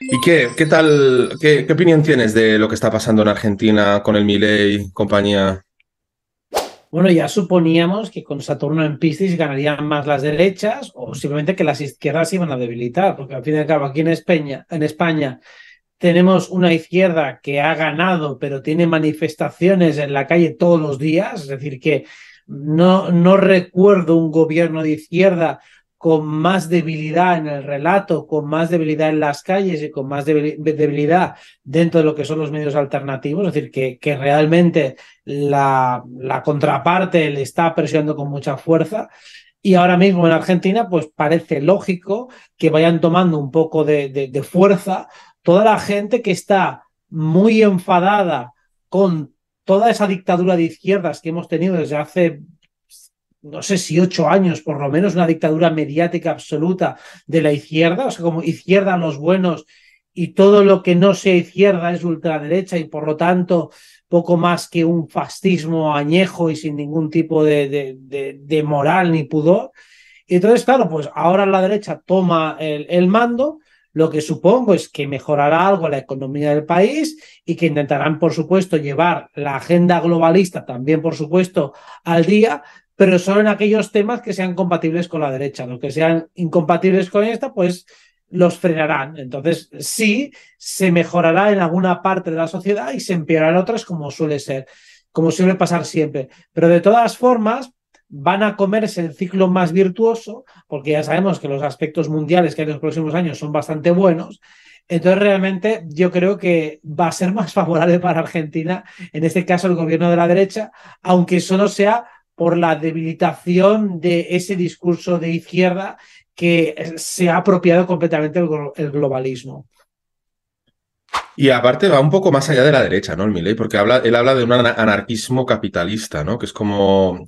¿Y qué, qué tal, qué, opinión tienes de lo que está pasando en Argentina con el Miley compañía? Bueno, ya suponíamos que con Saturno en Piscis ganarían más las derechas o simplemente que las izquierdas iban a debilitar, porque al fin y al cabo aquí en España, en España tenemos una izquierda que ha ganado, pero tiene manifestaciones en la calle todos los días, es decir, que no, no recuerdo un gobierno de izquierda con más debilidad en el relato, con más debilidad en las calles y con más debilidad dentro de lo que son los medios alternativos, es decir, que, realmente la, contraparte le está presionando con mucha fuerza. Y ahora mismo en Argentina, pues parece lógico que vayan tomando un poco de fuerza toda la gente que está muy enfadada con toda esa dictadura de izquierdas que hemos tenido desde hace no sé si ocho años, por lo menos una dictadura mediática absoluta de la izquierda, o sea, como izquierda los buenos y todo lo que no sea izquierda es ultraderecha y por lo tanto poco más que un fascismo añejo y sin ningún tipo de, de, moral ni pudor. Y entonces, claro, pues ahora la derecha toma el, el mando, lo que supongo es que mejorará algo la economía del país y que intentarán, por supuesto, llevar la agenda globalista también, por supuesto, al día, pero solo en aquellos temas que sean compatibles con la derecha. Los que sean incompatibles con esta, pues los frenarán. Entonces, sí, se mejorará en alguna parte de la sociedad y se empeorará en otras como suele ser, como suele pasar siempre. Pero de todas formas, van a comerse el ciclo más virtuoso, porque ya sabemos que los aspectos mundiales que hay en los próximos años son bastante buenos. Entonces, realmente yo creo que va a ser más favorable para Argentina, en este caso el gobierno de la derecha, aunque eso no sea por la debilitación de ese discurso de izquierda que se ha apropiado completamente el, globalismo. Y aparte va un poco más allá de la derecha, ¿no? El Milley, porque él habla de un anarquismo capitalista, ¿no? Que es como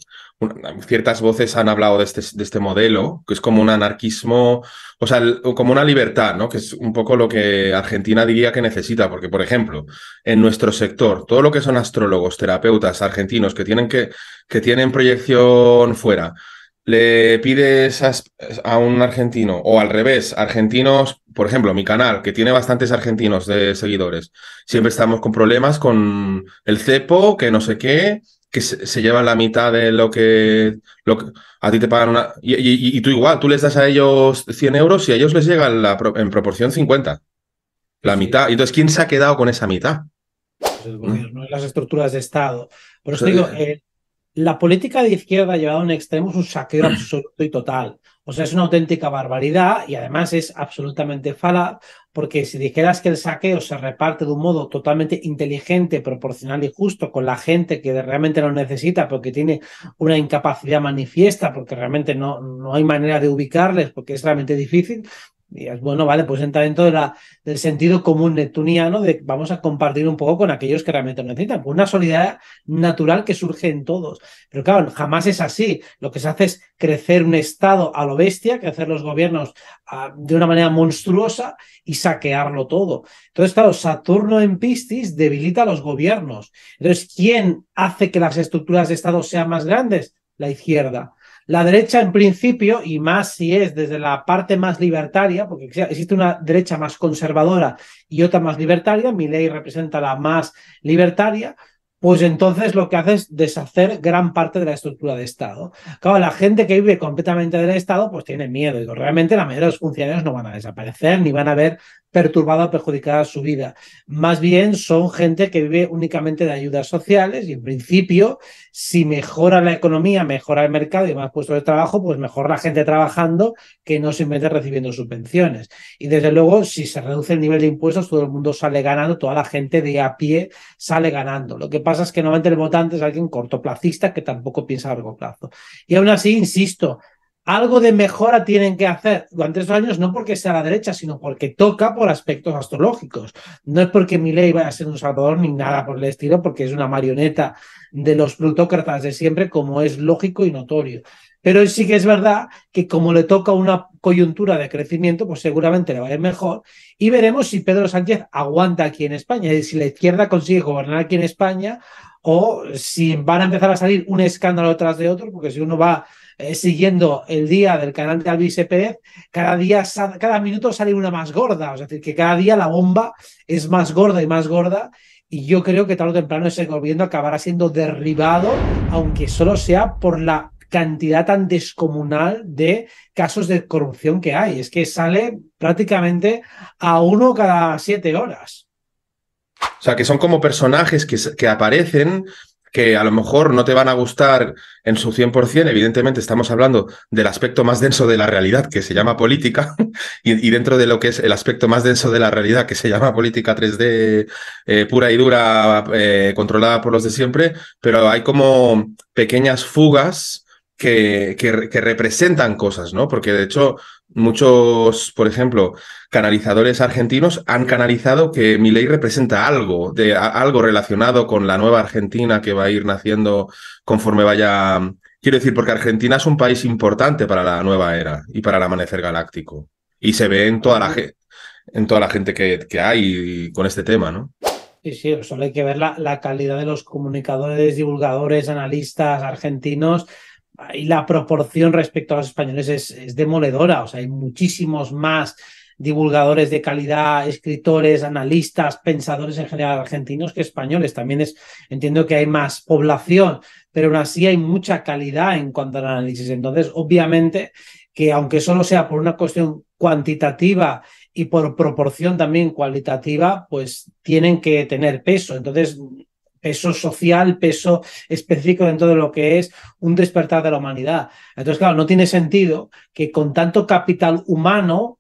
ciertas voces han hablado de este, de este, modelo, que es como un anarquismo, o sea, como una libertad, ¿no? Que es un poco lo que Argentina diría que necesita, porque, por ejemplo, en nuestro sector, todo lo que son astrólogos, terapeutas argentinos que tienen, que, que tienen proyección fuera, le pides a, un argentino, o al revés, argentinos, por ejemplo, mi canal, que tiene bastantes argentinos de seguidores, siempre estamos con problemas con el cepo, que no sé qué, que se, llevan la mitad de lo que, a ti te pagan una... Y, tú igual, tú les das a ellos 100 euros y a ellos les llegan en proporción 50. La mitad. Y entonces, ¿quién se ha quedado con esa mitad? el gobierno las estructuras de Estado. Por eso digo, eh, la política de izquierda llevado a un extremo un saqueo absoluto y total. O sea, es una auténtica barbaridad y además es absolutamente fala, porque si dijeras que el saqueo se reparte de un modo totalmente inteligente, proporcional y justo con la gente que realmente lo necesita, porque tiene una incapacidad manifiesta, porque realmente no, no hay manera de ubicarles, porque es realmente difícil, y es bueno, vale, pues entra dentro del sentido común neptuniano de vamos a compartir un poco con aquellos que realmente lo necesitan. Una solidaridad natural que surge en todos. Pero claro, jamás es así. Lo que se hace es crecer un Estado a lo bestia, crecer los gobiernos ah, de una manera monstruosa y saquearlo todo. Entonces, claro, Saturno en Piscis debilita los gobiernos. Entonces, ¿quién hace que las estructuras de Estado sean más grandes? La izquierda. La derecha, en principio, y más si es desde la parte más libertaria, porque existe una derecha más conservadora y otra más libertaria, mi ley representa la más libertaria, pues entonces lo que hace es deshacer gran parte de la estructura de Estado. Claro, la gente que vive completamente del Estado, pues tiene miedo. Digo, realmente la mayoría de los funcionarios no van a desaparecer ni van a ver perturbada o perjudicada su vida. Más bien son gente que vive únicamente de ayudas sociales y en principio, si mejora la economía, mejora el mercado y más puestos de trabajo, pues mejor la gente trabajando que no simplemente recibiendo subvenciones. Y desde luego, si se reduce el nivel de impuestos, todo el mundo sale ganando, toda la gente de a pie sale ganando. Lo que pasa es que normalmente el votante es alguien cortoplacista que tampoco piensa a largo plazo. Y aún así, insisto, algo de mejora tienen que hacer durante estos años, no porque sea la derecha, sino porque toca por aspectos astrológicos. No es porque Milei vaya a ser un salvador ni nada por el estilo, porque es una marioneta de los plutócratas de siempre, como es lógico y notorio. Pero sí que es verdad que como le toca una coyuntura de crecimiento, pues seguramente le va a ir mejor. Y veremos si Pedro Sánchez aguanta aquí en España, y si la izquierda consigue gobernar aquí en España o si van a empezar a salir un escándalo tras de otro, porque si uno va eh, siguiendo el día del canal de Alvise Pérez, cada día, cada minuto sale una más gorda, o sea, es decir, que cada día la bomba es más gorda y más gorda, y yo creo que tarde o temprano ese gobierno acabará siendo derribado, aunque solo sea por la cantidad tan descomunal de casos de corrupción que hay. Es que sale prácticamente a uno cada siete horas. O sea, que son como personajes que, que aparecen, que a lo mejor no te van a gustar en su 100%, evidentemente estamos hablando del aspecto más denso de la realidad que se llama política y, dentro de lo que es el aspecto más denso de la realidad que se llama política 3D eh, pura y dura eh, controlada por los de siempre, pero hay como pequeñas fugas que, que, que, representan cosas, ¿no? Porque de hecho Muchos, por ejemplo, canalizadores argentinos han canalizado que mi ley representa algo, de, algo relacionado con la nueva Argentina que va a ir naciendo conforme vaya. Quiero decir, porque Argentina es un país importante para la nueva era y para el amanecer galáctico. Y se ve en toda la, en toda la gente que, que hay con este tema, ¿no? Sí, sí, solo hay que ver la, la calidad de los comunicadores, divulgadores, analistas argentinos y la proporción respecto a los españoles es, demoledora, o sea, hay muchísimos más divulgadores de calidad, escritores, analistas, pensadores en general argentinos que españoles. También es, entiendo que hay más población, pero aún así hay mucha calidad en cuanto al análisis. Entonces, obviamente que aunque solo sea por una cuestión cuantitativa y por proporción también cualitativa, pues tienen que tener peso. Entonces, peso social, peso específico dentro de lo que es un despertar de la humanidad. Entonces, claro, no tiene sentido que con tanto capital humano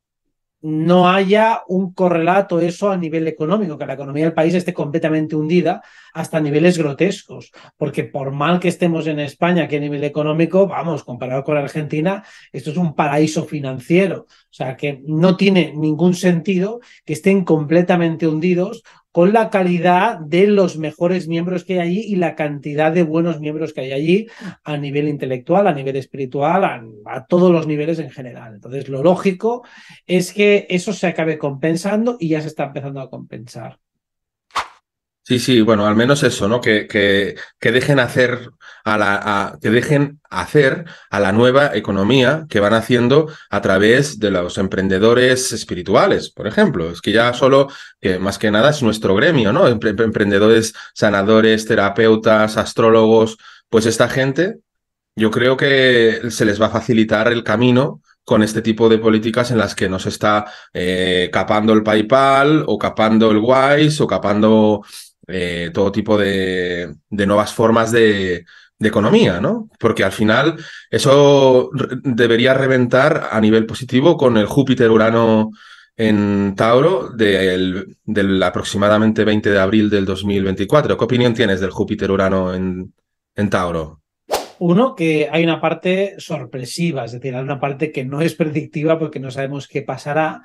no haya un correlato eso a nivel económico, que la economía del país esté completamente hundida hasta niveles grotescos, porque por mal que estemos en España, que a nivel económico, vamos, comparado con la Argentina, esto es un paraíso financiero, o sea que no tiene ningún sentido que estén completamente hundidos con la calidad de los mejores miembros que hay allí y la cantidad de buenos miembros que hay allí a nivel intelectual, a nivel espiritual, a, todos los niveles en general. Entonces, lo lógico es que eso se acabe compensando y ya se está empezando a compensar. Sí, sí, bueno, al menos eso, ¿no? Que, que, que dejen hacer a la que dejen hacer a la nueva economía que van haciendo a través de los emprendedores espirituales, por ejemplo. Es que ya solo, más que nada, es nuestro gremio, ¿no? Emprendedores, sanadores, terapeutas, astrólogos, pues esta gente, yo creo que se les va a facilitar el camino con este tipo de políticas en las que nos está eh, capando el PayPal o capando el Wise o capando eh, todo tipo de, nuevas formas de, economía, ¿no? Porque al final eso debería reventar a nivel positivo con el Júpiter-Urano en Tauro del, del, aproximadamente 20 de abril del 2024. ¿Qué opinión tienes del Júpiter-Urano en, en Tauro? Uno, que hay una parte sorpresiva, es decir, hay una parte que no es predictiva porque no sabemos qué pasará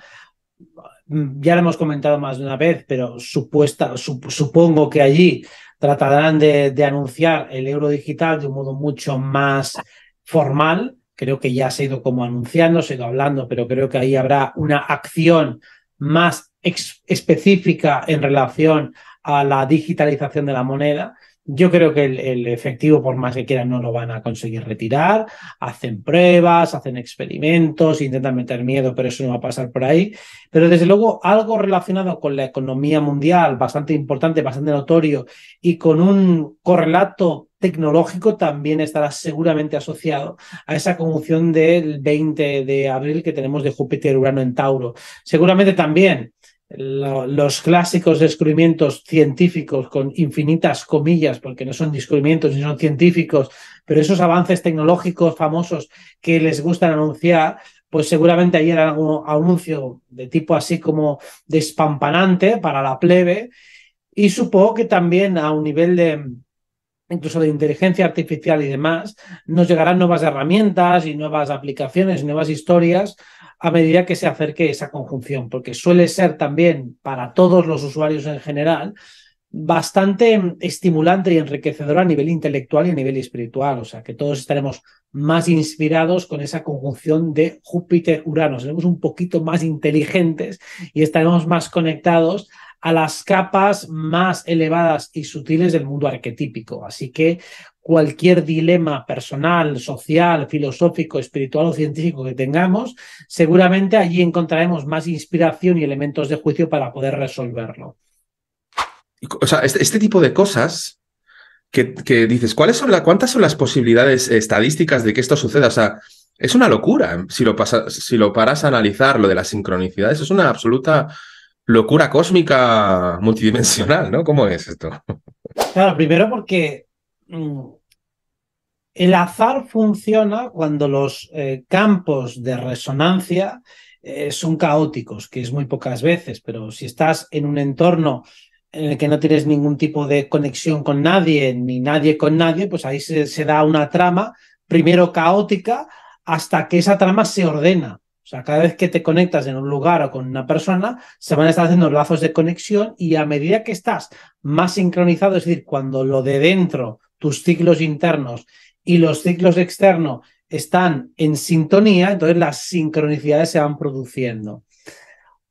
ya lo hemos comentado más de una vez, pero supuesta, supongo que allí tratarán de, de, anunciar el euro digital de un modo mucho más formal. Creo que ya se ha ido como anunciando, se ha ido hablando, pero creo que ahí habrá una acción más específica en relación a la digitalización de la moneda yo creo que el, efectivo, por más que quieran, no lo van a conseguir retirar. Hacen pruebas, hacen experimentos, intentan meter miedo, pero eso no va a pasar por ahí. Pero desde luego, algo relacionado con la economía mundial, bastante importante, bastante notorio, y con un correlato tecnológico también estará seguramente asociado a esa conjunción del 20 de abril que tenemos de Júpiter-Urano en Tauro. Seguramente también los clásicos descubrimientos científicos con infinitas comillas, porque no son descubrimientos ni son científicos, pero esos avances tecnológicos famosos que les gustan anunciar, pues seguramente ayer era algún anuncio de tipo así como despampanante para la plebe. Y supongo que también a un nivel de, incluso de inteligencia artificial y demás, nos llegarán nuevas herramientas y nuevas aplicaciones, nuevas historias a medida que se acerque esa conjunción, porque suele ser también para todos los usuarios en general bastante estimulante y enriquecedor a nivel intelectual y a nivel espiritual, o sea que todos estaremos más inspirados con esa conjunción de Júpiter-Urano, seremos un poquito más inteligentes y estaremos más conectados a las capas más elevadas y sutiles del mundo arquetípico. Así que cualquier dilema personal, social, filosófico, espiritual o científico que tengamos, seguramente allí encontraremos más inspiración y elementos de juicio para poder resolverlo. O sea, este, este, tipo de cosas que, que, dices, ¿cuáles son ¿cuántas son las posibilidades estadísticas de que esto suceda? O sea, es una locura. ¿eh? Si lo, pasa, si lo paras a analizar, lo de las sincronicidades, es una absoluta locura cósmica multidimensional, ¿no? ¿Cómo es esto? Claro, primero porque Mm. el azar funciona cuando los eh, campos de resonancia eh, son caóticos, que es muy pocas veces, pero si estás en un entorno en el que no tienes ningún tipo de conexión con nadie, ni nadie con nadie, pues ahí se, se da una trama, primero caótica, hasta que esa trama se ordena. O sea, cada vez que te conectas en un lugar o con una persona, se van a estar haciendo lazos de conexión y a medida que estás más sincronizado, es decir, cuando lo de dentro tus ciclos internos y los ciclos externos están en sintonía, entonces las sincronicidades se van produciendo.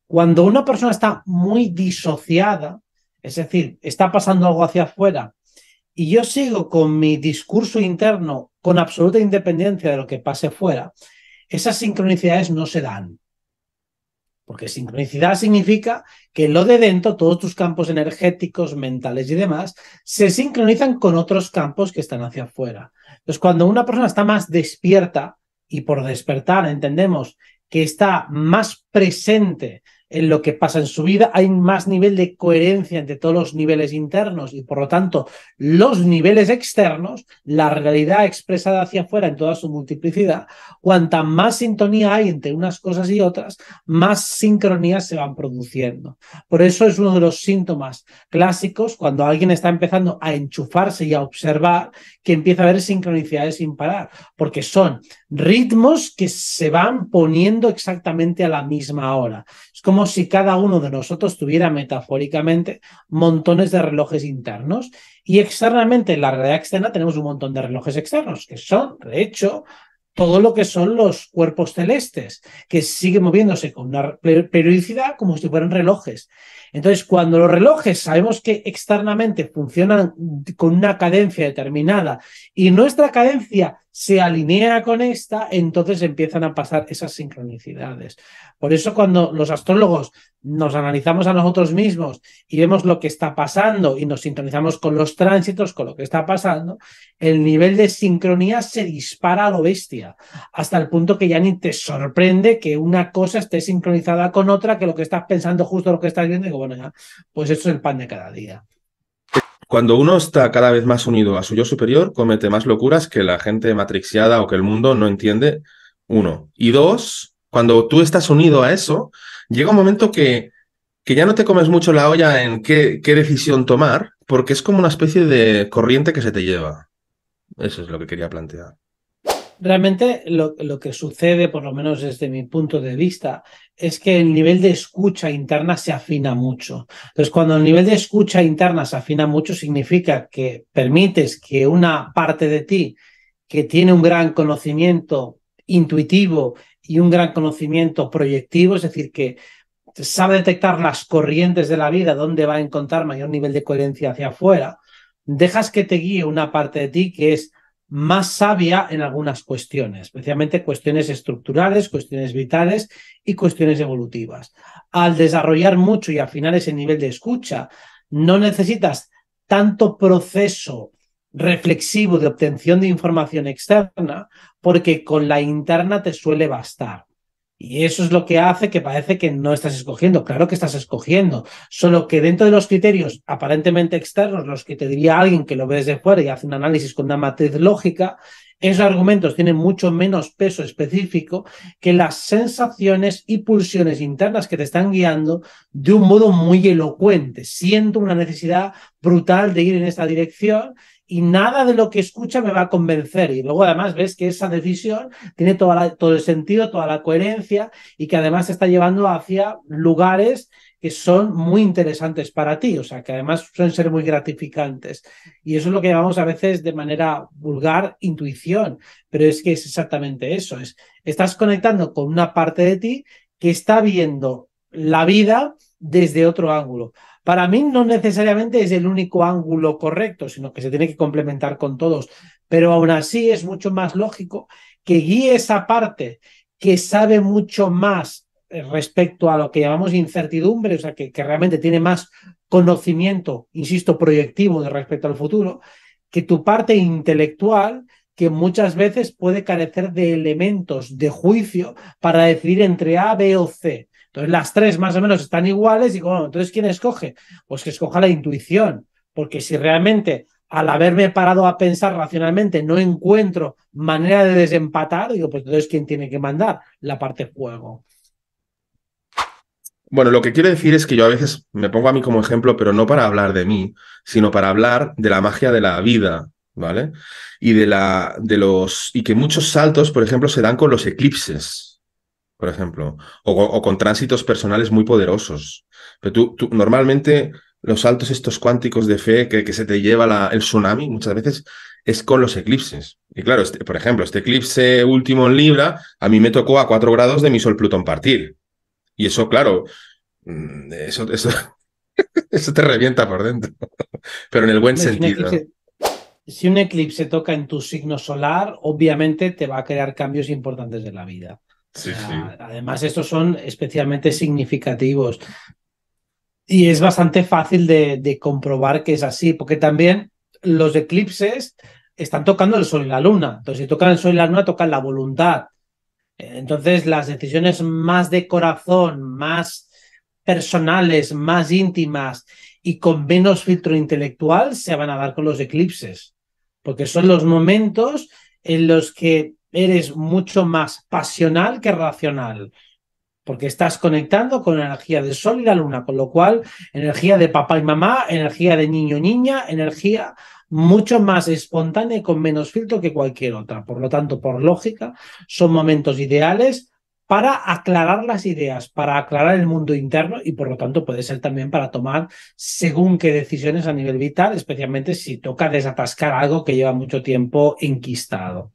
Cuando una persona está muy disociada, es decir, está pasando algo hacia afuera y yo sigo con mi discurso interno con absoluta independencia de lo que pase fuera, esas sincronicidades no se dan. Porque sincronicidad significa que lo de dentro, todos tus campos energéticos, mentales y demás, se sincronizan con otros campos que están hacia afuera. Entonces, cuando una persona está más despierta, y por despertar entendemos que está más presente en lo que pasa en su vida, hay más nivel de coherencia entre todos los niveles internos y por lo tanto los niveles externos, la realidad expresada hacia afuera en toda su multiplicidad, cuanta más sintonía hay entre unas cosas y otras, más sincronías se van produciendo. Por eso es uno de los síntomas clásicos cuando alguien está empezando a enchufarse y a observar que empieza a haber sincronicidades sin parar, porque son ritmos que se van poniendo exactamente a la misma hora. Es como si cada uno de nosotros tuviera metafóricamente montones de relojes internos y externamente en la realidad externa tenemos un montón de relojes externos, que son, de hecho, todo lo que son los cuerpos celestes, que siguen moviéndose con una periodicidad como si fueran relojes. Entonces, cuando los relojes sabemos que externamente funcionan con una cadencia determinada y nuestra cadencia se alinea con esta, entonces empiezan a pasar esas sincronicidades. Por eso cuando los astrólogos nos analizamos a nosotros mismos y vemos lo que está pasando y nos sintonizamos con los tránsitos, con lo que está pasando, el nivel de sincronía se dispara a lo bestia, hasta el punto que ya ni te sorprende que una cosa esté sincronizada con otra, que lo que estás pensando justo lo que estás viendo, digo, bueno, ya, pues eso es el pan de cada día. Cuando uno está cada vez más unido a su yo superior, comete más locuras que la gente matrixiada o que el mundo no entiende, uno. Y dos, cuando tú estás unido a eso, llega un momento que, que ya no te comes mucho la olla en qué, decisión tomar, porque es como una especie de corriente que se te lleva. Eso es lo que quería plantear. Realmente lo, lo, que sucede, por lo menos desde mi punto de vista, es que el nivel de escucha interna se afina mucho. Entonces, cuando el nivel de escucha interna se afina mucho, significa que permites que una parte de ti que tiene un gran conocimiento intuitivo y un gran conocimiento proyectivo, es decir, que sabe detectar las corrientes de la vida, dónde va a encontrar mayor nivel de coherencia hacia afuera, dejas que te guíe una parte de ti que es más sabia en algunas cuestiones, especialmente cuestiones estructurales, cuestiones vitales y cuestiones evolutivas. Al desarrollar mucho y afinar ese nivel de escucha, no necesitas tanto proceso reflexivo de obtención de información externa, porque con la interna te suele bastar. Y eso es lo que hace que parece que no estás escogiendo. Claro que estás escogiendo, solo que dentro de los criterios aparentemente externos, los que te diría alguien que lo ve desde fuera y hace un análisis con una matriz lógica, esos argumentos tienen mucho menos peso específico que las sensaciones y pulsiones internas que te están guiando de un modo muy elocuente, siento una necesidad brutal de ir en esta dirección y nada de lo que escucha me va a convencer. Y luego además ves que esa decisión tiene todo el sentido, toda la coherencia y que además está llevando hacia lugares que son muy interesantes para ti, o sea, que además suelen ser muy gratificantes. Y eso es lo que llamamos a veces de manera vulgar intuición, pero es que es exactamente eso, es estás conectando con una parte de ti que está viendo la vida desde otro ángulo. Para mí no necesariamente es el único ángulo correcto, sino que se tiene que complementar con todos. Pero aún así es mucho más lógico que guíe esa parte que sabe mucho más eh, respecto a lo que llamamos incertidumbre, o sea, que, realmente tiene más conocimiento, insisto, proyectivo de respecto al futuro, que tu parte intelectual que muchas veces puede carecer de elementos de juicio para decidir entre A, B o C. Entonces las tres más o menos están iguales y bueno, entonces ¿quién escoge? Pues que escoja la intuición, porque si realmente al haberme parado a pensar racionalmente no encuentro manera de desempatar, digo, pues entonces ¿quién tiene que mandar? La parte juego. Bueno, lo que quiero decir es que yo a veces me pongo a mí como ejemplo, pero no para hablar de mí, sino para hablar de la magia de la vida, ¿vale? Y de la de los y que muchos saltos, por ejemplo, se dan con los eclipses por ejemplo, o, con tránsitos personales muy poderosos. Pero tú, normalmente los altos estos cuánticos de fe que, se te lleva el tsunami muchas veces es con los eclipses. Y claro, este, por ejemplo, este eclipse último en Libra a mí me tocó a 4 grados de mi Sol-Plutón partir. Y eso, claro, mm, eso, eso, te revienta por dentro, pero en el buen sentido. si un eclipse toca en tu signo solar, obviamente te va a crear cambios importantes en la vida. Además, estos son especialmente significativos. Y es bastante fácil de, de, comprobar que es así, porque también los eclipses están tocando el sol y la luna. Entonces, si tocan el sol y la luna, tocan la voluntad. Entonces, las decisiones más de corazón, más personales, más íntimas y con menos filtro intelectual se van a dar con los eclipses, porque son los momentos en los que eres mucho más pasional que racional, porque estás conectando con energía de sol y la luna, con lo cual energía de papá y mamá, energía de niño y niña, energía mucho más espontánea y con menos filtro que cualquier otra. Por lo tanto, por lógica, son momentos ideales para aclarar las ideas, para aclarar el mundo interno y por lo tanto puede ser también para tomar según qué decisiones a nivel vital, especialmente si toca desatascar algo que lleva mucho tiempo enquistado.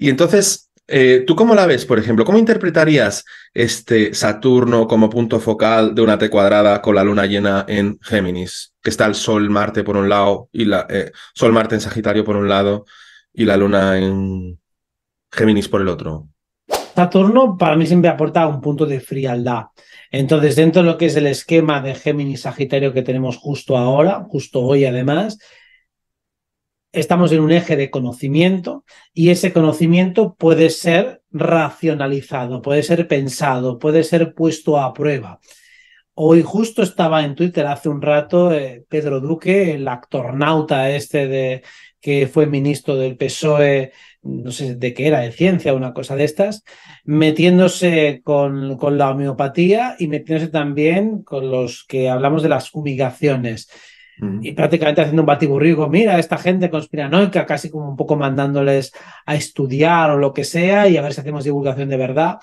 Y entonces, eh, ¿tú cómo la ves, por ejemplo? ¿Cómo interpretarías este Saturno como punto focal de una T cuadrada con la luna llena en Géminis? Que está el Sol, Marte por un lado, y la eh, Sol, Marte en Sagitario por un lado, y la luna en Géminis por el otro. Saturno para mí siempre aporta un punto de frialdad. Entonces, dentro de lo que es el esquema de Géminis Sagitario que tenemos justo ahora, justo hoy además, estamos en un eje de conocimiento y ese conocimiento puede ser racionalizado, puede ser pensado, puede ser puesto a prueba. Hoy justo estaba en Twitter hace un rato eh, Pedro Duque, el actor nauta este de que fue ministro del PSOE, no sé de qué era, de ciencia, una cosa de estas, metiéndose con, con la homeopatía y metiéndose también con los que hablamos de las humigaciones y prácticamente haciendo un batiburrigo, mira, esta gente conspiranoica, casi como un poco mandándoles a estudiar o lo que sea y a ver si hacemos divulgación de verdad.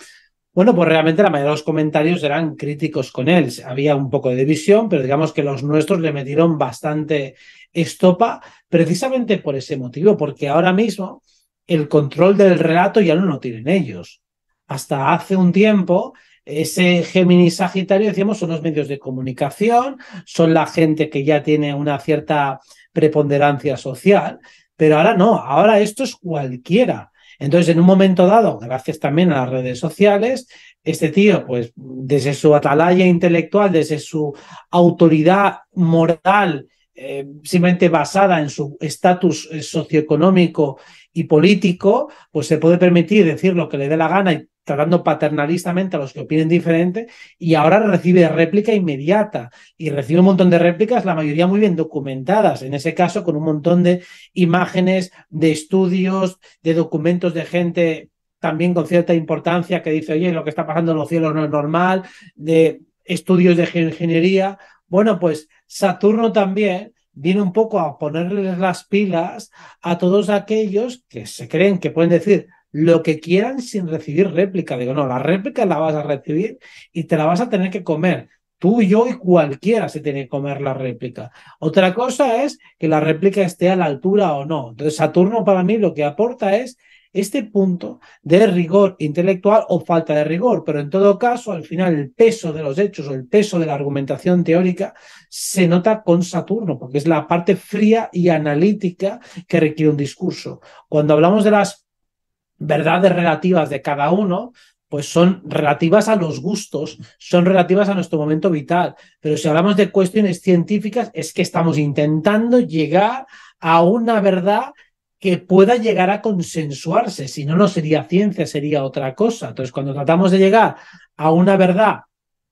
Bueno, pues realmente la mayoría de los comentarios eran críticos con él. Había un poco de división, pero digamos que los nuestros le metieron bastante estopa precisamente por ese motivo, porque ahora mismo el control del relato ya no lo tienen ellos. Hasta hace un tiempo ese Géminis Sagitario, decíamos, son los medios de comunicación, son la gente que ya tiene una cierta preponderancia social, pero ahora no, ahora esto es cualquiera. Entonces, en un momento dado, gracias también a las redes sociales, este tío, pues desde su atalaya intelectual, desde su autoridad moral, eh, simplemente basada en su estatus eh, socioeconómico y político, pues se puede permitir decir lo que le dé la gana y hablando paternalistamente a los que opinen diferente y ahora recibe réplica inmediata y recibe un montón de réplicas, la mayoría muy bien documentadas, en ese caso con un montón de imágenes, de estudios, de documentos de gente también con cierta importancia que dice, oye, lo que está pasando en los cielos no es normal, de estudios de ingeniería. Bueno, pues Saturno también viene un poco a ponerles las pilas a todos aquellos que se creen que pueden decir lo que quieran sin recibir réplica. Digo, no, la réplica la vas a recibir y te la vas a tener que comer. Tú, yo y cualquiera se tiene que comer la réplica. Otra cosa es que la réplica esté a la altura o no. Entonces, Saturno para mí lo que aporta es este punto de rigor intelectual o falta de rigor, pero en todo caso, al final el peso de los hechos o el peso de la argumentación teórica se nota con Saturno, porque es la parte fría y analítica que requiere un discurso. Cuando hablamos de las verdades relativas de cada uno, pues son relativas a los gustos, son relativas a nuestro momento vital. Pero si hablamos de cuestiones científicas, es que estamos intentando llegar a una verdad que pueda llegar a consensuarse. Si no, no sería ciencia, sería otra cosa. Entonces, cuando tratamos de llegar a una verdad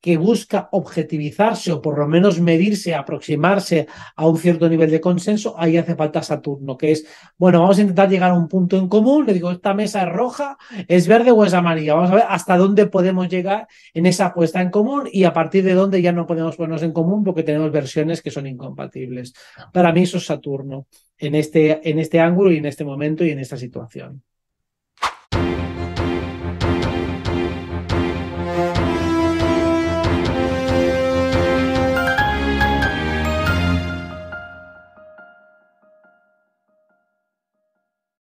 que busca objetivizarse o por lo menos medirse, aproximarse a un cierto nivel de consenso, ahí hace falta Saturno, que es, bueno, vamos a intentar llegar a un punto en común, le digo, esta mesa es roja, es verde o es amarilla, vamos a ver hasta dónde podemos llegar en esa apuesta en común y a partir de dónde ya no podemos ponernos en común porque tenemos versiones que son incompatibles. Para mí eso es Saturno en este, en este ángulo y en este momento y en esta situación.